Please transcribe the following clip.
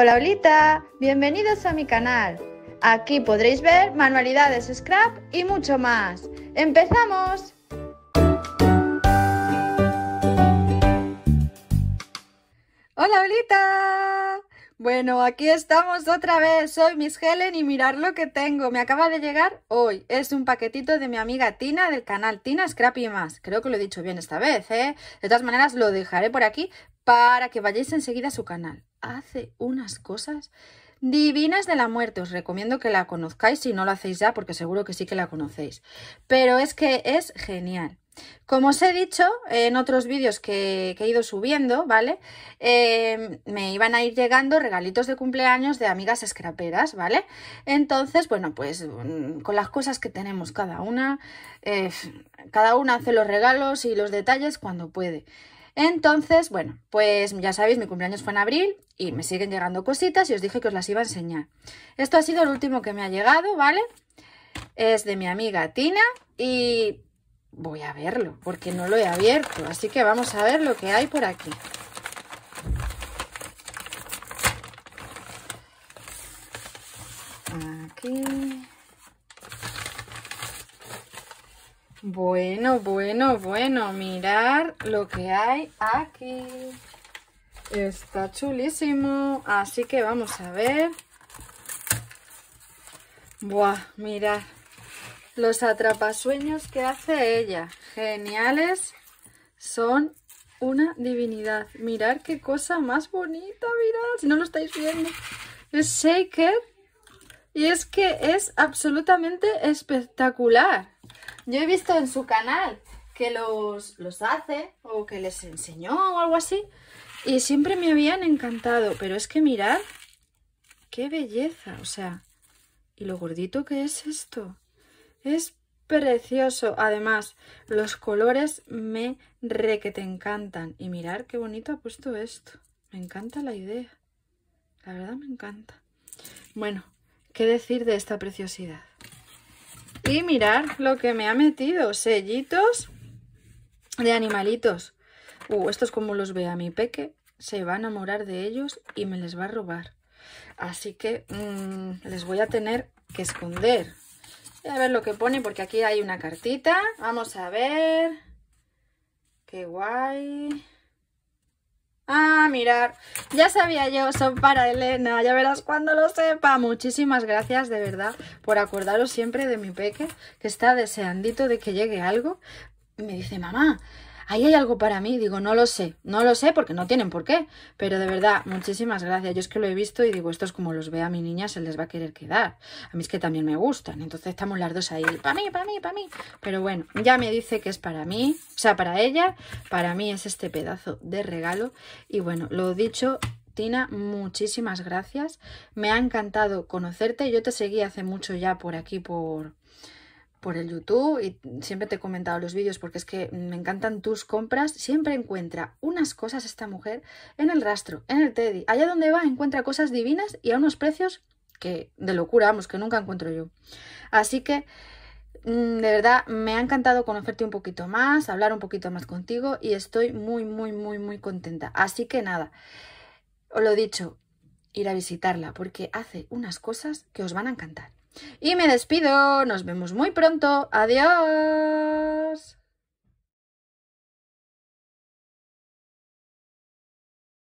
Hola, Olita, bienvenidos a mi canal. Aquí podréis ver manualidades scrap y mucho más. ¡Empezamos! Hola, Olita. Bueno, aquí estamos otra vez. Soy Miss Helen y mirad lo que tengo. Me acaba de llegar hoy. Es un paquetito de mi amiga Tina del canal Tina Scrap y más. Creo que lo he dicho bien esta vez, ¿eh? De todas maneras lo dejaré por aquí para que vayáis enseguida a su canal hace unas cosas divinas de la muerte. Os recomiendo que la conozcáis si no lo hacéis ya, porque seguro que sí que la conocéis. Pero es que es genial. Como os he dicho en otros vídeos que, he ido subiendo, ¿vale? Em, me iban a ir llegando regalitos de cumpleaños de amigas escraperas, ¿vale? Entonces, bueno, pues mm, con las cosas que tenemos cada una, eh, cada una hace los regalos y los detalles cuando puede. Entonces, bueno, pues ya sabéis, mi cumpleaños fue en abril y me siguen llegando cositas y os dije que os las iba a enseñar. Esto ha sido el último que me ha llegado, ¿vale? Es de mi amiga Tina y voy a verlo porque no lo he abierto. Así que vamos a ver lo que hay por aquí. Aquí... Bueno, bueno, bueno, mirar lo que hay aquí. Está chulísimo, así que vamos a ver. Buah, mirad los atrapasueños que hace ella. Geniales, son una divinidad. Mirad qué cosa más bonita, mirad, si no lo estáis viendo. Es Shaker y es que es absolutamente espectacular. Yo he visto en su canal que los, los hace o que les enseñó o algo así. Y siempre me habían encantado. Pero es que mirad, qué belleza. O sea, y lo gordito que es esto. Es precioso. Además, los colores me re que te encantan. Y mirar qué bonito ha puesto esto. Me encanta la idea. La verdad me encanta. Bueno, ¿Qué decir de esta preciosidad? Y mirar lo que me ha metido. Sellitos de animalitos. Uh, estos como los ve a mi peque, se va a enamorar de ellos y me les va a robar. Así que mm, les voy a tener que esconder. a ver lo que pone porque aquí hay una cartita. Vamos a ver. Qué guay mirar. Ya sabía yo, son para Elena, ya verás cuando lo sepa. Muchísimas gracias de verdad por acordaros siempre de mi peque, que está deseandito de que llegue algo. Me dice, mamá, ahí hay algo para mí. Digo, no lo sé, no lo sé porque no tienen por qué. Pero de verdad, muchísimas gracias. Yo es que lo he visto y digo, estos como los ve a mi niña se les va a querer quedar. A mí es que también me gustan. Entonces estamos las dos ahí, para mí, para mí, para mí. Pero bueno, ya me dice que es para mí, o sea, para ella. Para mí es este pedazo de regalo. Y bueno, lo dicho, Tina, muchísimas gracias. Me ha encantado conocerte. Yo te seguí hace mucho ya por aquí, por por el YouTube y siempre te he comentado los vídeos porque es que me encantan tus compras. Siempre encuentra unas cosas esta mujer en el rastro, en el Teddy. Allá donde va encuentra cosas divinas y a unos precios que de locura, vamos, que nunca encuentro yo. Así que mm, de verdad me ha encantado conocerte un poquito más, hablar un poquito más contigo y estoy muy, muy, muy, muy contenta. Así que nada, os lo he dicho, ir a visitarla porque hace unas cosas que os van a encantar. Y me despido, nos vemos muy pronto, adiós.